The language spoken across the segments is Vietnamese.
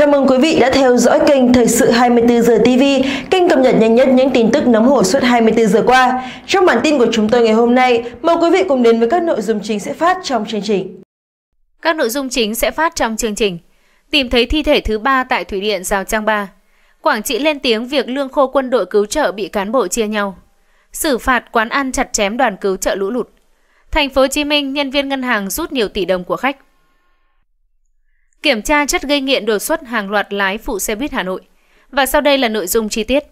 Chào mừng quý vị đã theo dõi kênh Thời sự 24 giờ TV, kênh cập nhật nhanh nhất những tin tức nóng hổi suốt 24 giờ qua. Trong bản tin của chúng tôi ngày hôm nay, mời quý vị cùng đến với các nội dung chính sẽ phát trong chương trình. Các nội dung chính sẽ phát trong chương trình. Tìm thấy thi thể thứ ba tại thủy điện Giao Trang 3. Quảng Trị lên tiếng việc lương khô quân đội cứu trợ bị cán bộ chia nhau. Xử phạt quán ăn chặt chém đoàn cứu trợ lũ lụt. Thành phố Hồ Chí Minh, nhân viên ngân hàng rút nhiều tỷ đồng của khách. Kiểm tra chất gây nghiện đột xuất hàng loạt lái phụ xe buýt Hà Nội. Và sau đây là nội dung chi tiết.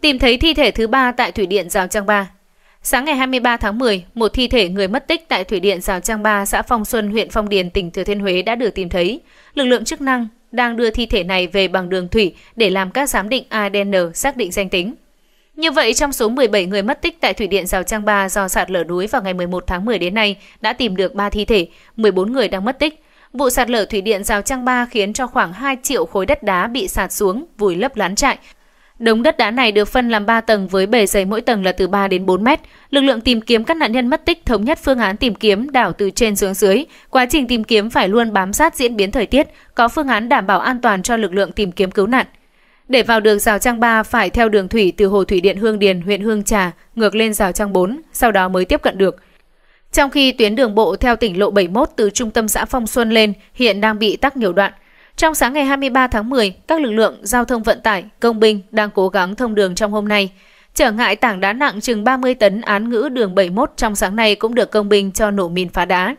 Tìm thấy thi thể thứ ba tại thủy điện Rào Trang Ba. Sáng ngày 23 tháng 10, một thi thể người mất tích tại thủy điện Rào Trang Ba, xã Phong Xuân, huyện Phong Điền, tỉnh Thừa Thiên Huế đã được tìm thấy. Lực lượng chức năng đang đưa thi thể này về bằng đường thủy để làm các giám định ADN xác định danh tính. Như vậy, trong số 17 người mất tích tại Thủy điện Rào Trang 3 do sạt lở núi vào ngày 11 tháng 10 đến nay đã tìm được 3 thi thể, 14 người đang mất tích. Vụ sạt lở Thủy điện Rào Trang 3 khiến cho khoảng 2 triệu khối đất đá bị sạt xuống, vùi lấp lán trại. Đống đất đá này được phân làm 3 tầng với bề dày mỗi tầng là từ 3 đến 4 mét. Lực lượng tìm kiếm các nạn nhân mất tích thống nhất phương án tìm kiếm đảo từ trên xuống dưới. Quá trình tìm kiếm phải luôn bám sát diễn biến thời tiết, có phương án đảm bảo an toàn cho lực lượng tìm kiếm cứu nạn. Để vào được rào trang 3 phải theo đường thủy từ hồ thủy điện Hương Điền, huyện Hương Trà ngược lên rào trang 4, sau đó mới tiếp cận được. Trong khi tuyến đường bộ theo tỉnh lộ 71 từ trung tâm xã Phong Xuân lên hiện đang bị tắc nhiều đoạn. Trong sáng ngày 23 tháng 10, các lực lượng giao thông vận tải, công binh đang cố gắng thông đường trong hôm nay. Trở ngại tảng đá nặng chừng 30 tấn án ngữ đường 71 trong sáng nay cũng được công binh cho nổ mìn phá đá.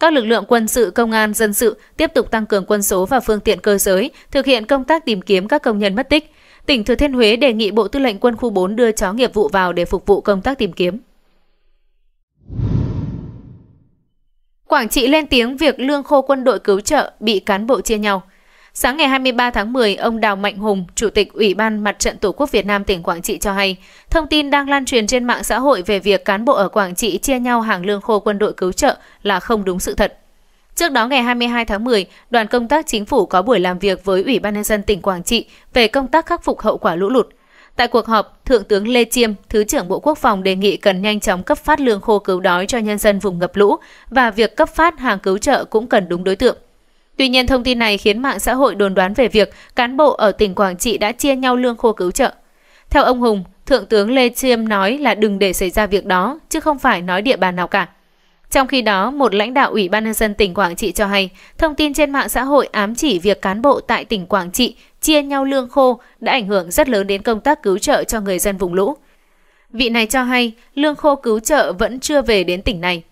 Các lực lượng quân sự, công an, dân sự tiếp tục tăng cường quân số và phương tiện cơ giới, thực hiện công tác tìm kiếm các công nhân mất tích. Tỉnh Thừa Thiên Huế đề nghị Bộ Tư lệnh Quân khu 4 đưa chó nghiệp vụ vào để phục vụ công tác tìm kiếm. Quảng Trị lên tiếng việc lương khô quân đội cứu trợ bị cán bộ chia nhau – Sáng ngày 23 tháng 10, ông Đào Mạnh Hùng, Chủ tịch Ủy ban Mặt trận Tổ quốc Việt Nam tỉnh Quảng Trị cho hay, thông tin đang lan truyền trên mạng xã hội về việc cán bộ ở Quảng Trị chia nhau hàng lương khô quân đội cứu trợ là không đúng sự thật. Trước đó ngày 22 tháng 10, đoàn công tác chính phủ có buổi làm việc với Ủy ban nhân dân tỉnh Quảng Trị về công tác khắc phục hậu quả lũ lụt. Tại cuộc họp, Thượng tướng Lê Chiêm, Thứ trưởng Bộ Quốc phòng đề nghị cần nhanh chóng cấp phát lương khô cứu đói cho nhân dân vùng ngập lũ và việc cấp phát hàng cứu trợ cũng cần đúng đối tượng. Tuy nhiên thông tin này khiến mạng xã hội đồn đoán về việc cán bộ ở tỉnh Quảng Trị đã chia nhau lương khô cứu trợ. Theo ông Hùng, Thượng tướng Lê Chiêm nói là đừng để xảy ra việc đó, chứ không phải nói địa bàn nào cả. Trong khi đó, một lãnh đạo Ủy ban nhân dân tỉnh Quảng Trị cho hay, thông tin trên mạng xã hội ám chỉ việc cán bộ tại tỉnh Quảng Trị chia nhau lương khô đã ảnh hưởng rất lớn đến công tác cứu trợ cho người dân vùng lũ. Vị này cho hay, lương khô cứu trợ vẫn chưa về đến tỉnh này.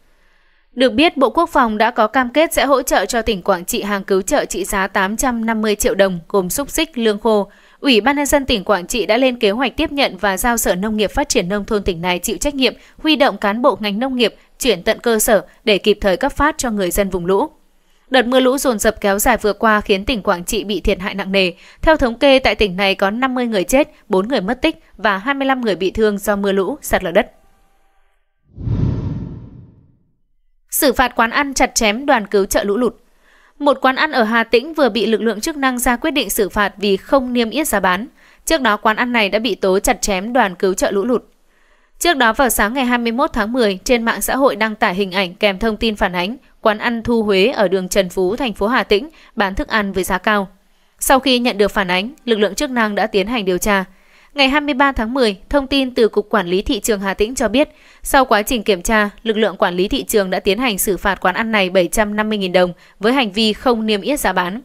Được biết, Bộ Quốc phòng đã có cam kết sẽ hỗ trợ cho tỉnh Quảng Trị hàng cứu trợ trị giá 850 triệu đồng gồm xúc xích, lương khô. Ủy ban nhân dân tỉnh Quảng Trị đã lên kế hoạch tiếp nhận và giao Sở Nông nghiệp Phát triển Nông thôn tỉnh này chịu trách nhiệm huy động cán bộ ngành nông nghiệp chuyển tận cơ sở để kịp thời cấp phát cho người dân vùng lũ. Đợt mưa lũ dồn dập kéo dài vừa qua khiến tỉnh Quảng Trị bị thiệt hại nặng nề. Theo thống kê, tại tỉnh này có 50 người chết, 4 người mất tích và 25 người bị thương do mưa lũ, sạt lở đất. xử phạt quán ăn chặt chém đoàn cứu trợ lũ lụt. Một quán ăn ở Hà Tĩnh vừa bị lực lượng chức năng ra quyết định xử phạt vì không niêm yết giá bán. Trước đó quán ăn này đã bị tố chặt chém đoàn cứu trợ lũ lụt. Trước đó vào sáng ngày 21 tháng 10, trên mạng xã hội đăng tải hình ảnh kèm thông tin phản ánh quán ăn Thu Huế ở đường Trần Phú, thành phố Hà Tĩnh bán thức ăn với giá cao. Sau khi nhận được phản ánh, lực lượng chức năng đã tiến hành điều tra, Ngày 23 tháng 10, thông tin từ Cục Quản lý Thị trường Hà Tĩnh cho biết, sau quá trình kiểm tra, lực lượng quản lý thị trường đã tiến hành xử phạt quán ăn này 750.000 đồng với hành vi không niêm yết giá bán.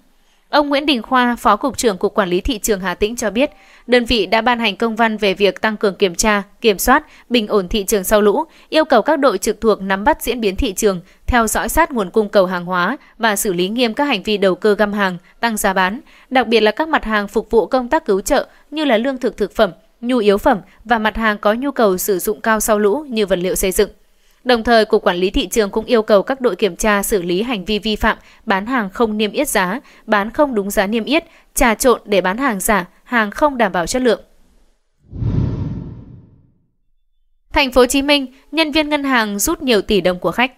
Ông Nguyễn Đình Khoa, Phó Cục trưởng Cục Quản lý Thị trường Hà Tĩnh cho biết, đơn vị đã ban hành công văn về việc tăng cường kiểm tra, kiểm soát, bình ổn thị trường sau lũ, yêu cầu các đội trực thuộc nắm bắt diễn biến thị trường, theo dõi sát nguồn cung cầu hàng hóa và xử lý nghiêm các hành vi đầu cơ găm hàng, tăng giá bán, đặc biệt là các mặt hàng phục vụ công tác cứu trợ như là lương thực thực phẩm, nhu yếu phẩm và mặt hàng có nhu cầu sử dụng cao sau lũ như vật liệu xây dựng. Đồng thời, Cục Quản lý Thị trường cũng yêu cầu các đội kiểm tra xử lý hành vi vi phạm bán hàng không niêm yết giá, bán không đúng giá niêm yết, trà trộn để bán hàng giả, hàng không đảm bảo chất lượng. Thành phố Hồ Chí Minh, nhân viên ngân hàng rút nhiều tỷ đồng của khách.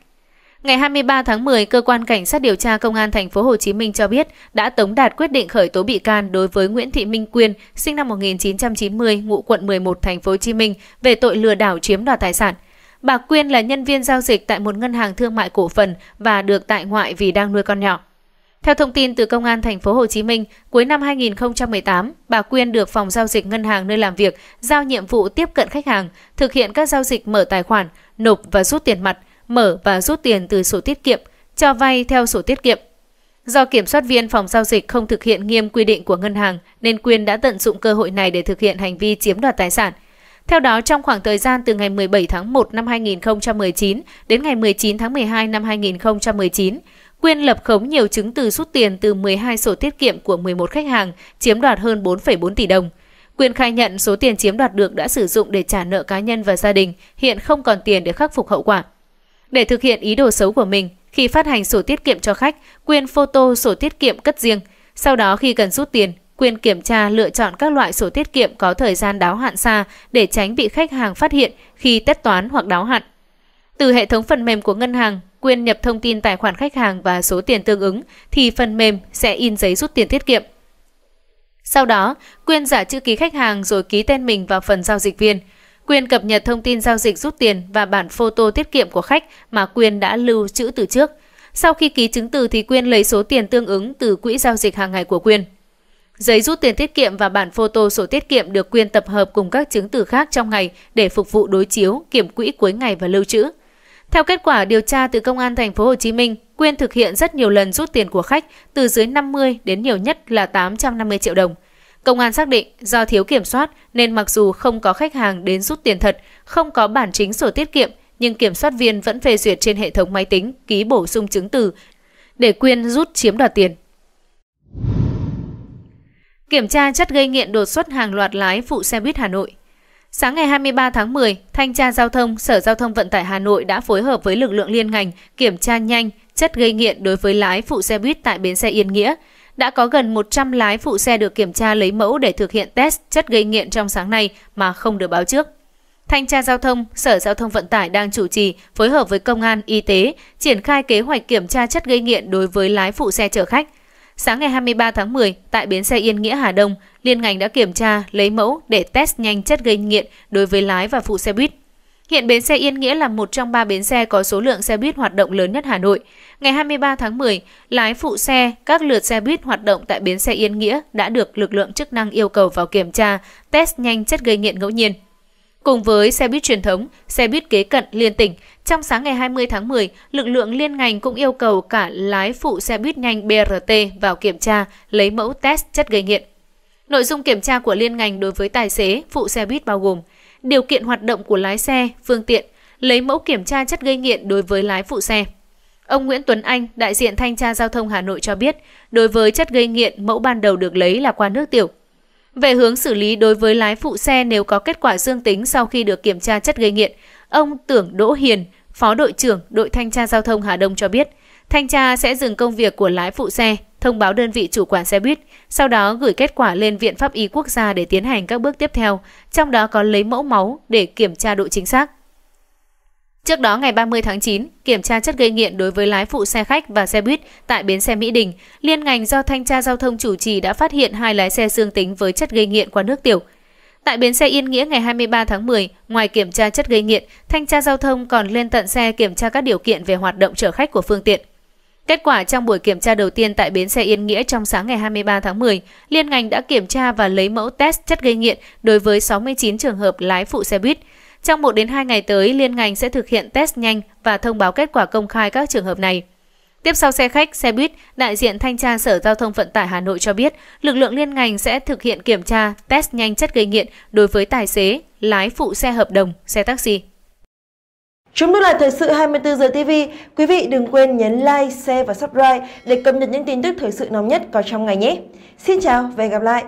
Ngày 23 tháng 10, cơ quan cảnh sát điều tra công an thành phố Hồ Chí Minh cho biết đã tống đạt quyết định khởi tố bị can đối với Nguyễn Thị Minh Quyên, sinh năm 1990, ngụ quận 11 thành phố Hồ Chí Minh về tội lừa đảo chiếm đoạt tài sản. Bà Quyên là nhân viên giao dịch tại một ngân hàng thương mại cổ phần và được tại ngoại vì đang nuôi con nhỏ. Theo thông tin từ Công an thành phố Hồ Chí Minh, cuối năm 2018, bà Quyên được phòng giao dịch ngân hàng nơi làm việc giao nhiệm vụ tiếp cận khách hàng, thực hiện các giao dịch mở tài khoản, nộp và rút tiền mặt, mở và rút tiền từ sổ tiết kiệm, cho vay theo sổ tiết kiệm. Do kiểm soát viên phòng giao dịch không thực hiện nghiêm quy định của ngân hàng nên Quyên đã tận dụng cơ hội này để thực hiện hành vi chiếm đoạt tài sản – theo đó, trong khoảng thời gian từ ngày 17 tháng 1 năm 2019 đến ngày 19 tháng 12 năm 2019, Quyên lập khống nhiều chứng từ rút tiền từ 12 sổ tiết kiệm của 11 khách hàng, chiếm đoạt hơn 4,4 tỷ đồng. Quyên khai nhận số tiền chiếm đoạt được đã sử dụng để trả nợ cá nhân và gia đình, hiện không còn tiền để khắc phục hậu quả. Để thực hiện ý đồ xấu của mình, khi phát hành sổ tiết kiệm cho khách, Quyên photo sổ tiết kiệm cất riêng. Sau đó khi cần rút tiền, quyền kiểm tra lựa chọn các loại sổ tiết kiệm có thời gian đáo hạn xa để tránh bị khách hàng phát hiện khi tất toán hoặc đáo hạn. Từ hệ thống phần mềm của ngân hàng, quyền nhập thông tin tài khoản khách hàng và số tiền tương ứng thì phần mềm sẽ in giấy rút tiền tiết kiệm. Sau đó, quyền giả chữ ký khách hàng rồi ký tên mình vào phần giao dịch viên. Quyền cập nhật thông tin giao dịch rút tiền và bản photo tiết kiệm của khách mà quyền đã lưu trữ từ trước. Sau khi ký chứng từ thì Quyên lấy số tiền tương ứng từ quỹ giao dịch hàng ngày của Quyên. Giấy rút tiền tiết kiệm và bản photo sổ tiết kiệm được quyên tập hợp cùng các chứng từ khác trong ngày để phục vụ đối chiếu, kiểm quỹ cuối ngày và lưu trữ. Theo kết quả điều tra từ Công an thành phố Hồ Chí Minh, Quyên thực hiện rất nhiều lần rút tiền của khách từ dưới 50 đến nhiều nhất là 850 triệu đồng. Công an xác định do thiếu kiểm soát nên mặc dù không có khách hàng đến rút tiền thật, không có bản chính sổ tiết kiệm nhưng kiểm soát viên vẫn phê duyệt trên hệ thống máy tính ký bổ sung chứng từ để Quyên rút chiếm đoạt tiền. Kiểm tra chất gây nghiện đột xuất hàng loạt lái phụ xe buýt Hà Nội. Sáng ngày 23 tháng 10, Thanh tra Giao thông, Sở Giao thông Vận tải Hà Nội đã phối hợp với lực lượng liên ngành kiểm tra nhanh chất gây nghiện đối với lái phụ xe buýt tại bến xe Yên Nghĩa. Đã có gần 100 lái phụ xe được kiểm tra lấy mẫu để thực hiện test chất gây nghiện trong sáng nay mà không được báo trước. Thanh tra Giao thông, Sở Giao thông Vận tải đang chủ trì phối hợp với Công an, Y tế triển khai kế hoạch kiểm tra chất gây nghiện đối với lái phụ xe chở khách. Sáng ngày 23 tháng 10, tại bến xe Yên Nghĩa Hà Đông, liên ngành đã kiểm tra, lấy mẫu để test nhanh chất gây nghiện đối với lái và phụ xe buýt. Hiện bến xe Yên Nghĩa là một trong ba bến xe có số lượng xe buýt hoạt động lớn nhất Hà Nội. Ngày 23 tháng 10, lái phụ xe, các lượt xe buýt hoạt động tại bến xe Yên Nghĩa đã được lực lượng chức năng yêu cầu vào kiểm tra, test nhanh chất gây nghiện ngẫu nhiên. Cùng với xe buýt truyền thống, xe buýt kế cận liên tỉnh, trong sáng ngày 20 tháng 10, lực lượng liên ngành cũng yêu cầu cả lái phụ xe buýt nhanh BRT vào kiểm tra, lấy mẫu test chất gây nghiện. Nội dung kiểm tra của liên ngành đối với tài xế, phụ xe buýt bao gồm điều kiện hoạt động của lái xe, phương tiện, lấy mẫu kiểm tra chất gây nghiện đối với lái phụ xe. Ông Nguyễn Tuấn Anh, đại diện thanh tra giao thông Hà Nội cho biết, đối với chất gây nghiện, mẫu ban đầu được lấy là qua nước tiểu, về hướng xử lý đối với lái phụ xe nếu có kết quả dương tính sau khi được kiểm tra chất gây nghiện, ông Tưởng Đỗ Hiền, Phó đội trưởng đội thanh tra giao thông Hà Đông cho biết, thanh tra sẽ dừng công việc của lái phụ xe, thông báo đơn vị chủ quản xe buýt, sau đó gửi kết quả lên Viện Pháp y Quốc gia để tiến hành các bước tiếp theo, trong đó có lấy mẫu máu để kiểm tra độ chính xác. Trước đó ngày 30 tháng 9, kiểm tra chất gây nghiện đối với lái phụ xe khách và xe buýt tại bến xe Mỹ Đình, liên ngành do thanh tra giao thông chủ trì đã phát hiện hai lái xe dương tính với chất gây nghiện qua nước tiểu. Tại bến xe Yên Nghĩa ngày 23 tháng 10, ngoài kiểm tra chất gây nghiện, thanh tra giao thông còn lên tận xe kiểm tra các điều kiện về hoạt động chở khách của phương tiện. Kết quả trong buổi kiểm tra đầu tiên tại bến xe Yên Nghĩa trong sáng ngày 23 tháng 10, liên ngành đã kiểm tra và lấy mẫu test chất gây nghiện đối với 69 trường hợp lái phụ xe buýt, trong 1 đến 2 ngày tới, liên ngành sẽ thực hiện test nhanh và thông báo kết quả công khai các trường hợp này. Tiếp sau xe khách, xe buýt, đại diện thanh tra Sở Giao thông Vận tải Hà Nội cho biết, lực lượng liên ngành sẽ thực hiện kiểm tra, test nhanh chất gây nghiện đối với tài xế, lái phụ xe hợp đồng, xe taxi. Chúng tôi là Thời sự 24 giờ TV. Quý vị đừng quên nhấn like, share và subscribe để cập nhật những tin tức thời sự nóng nhất có trong ngày nhé. Xin chào và hẹn gặp lại!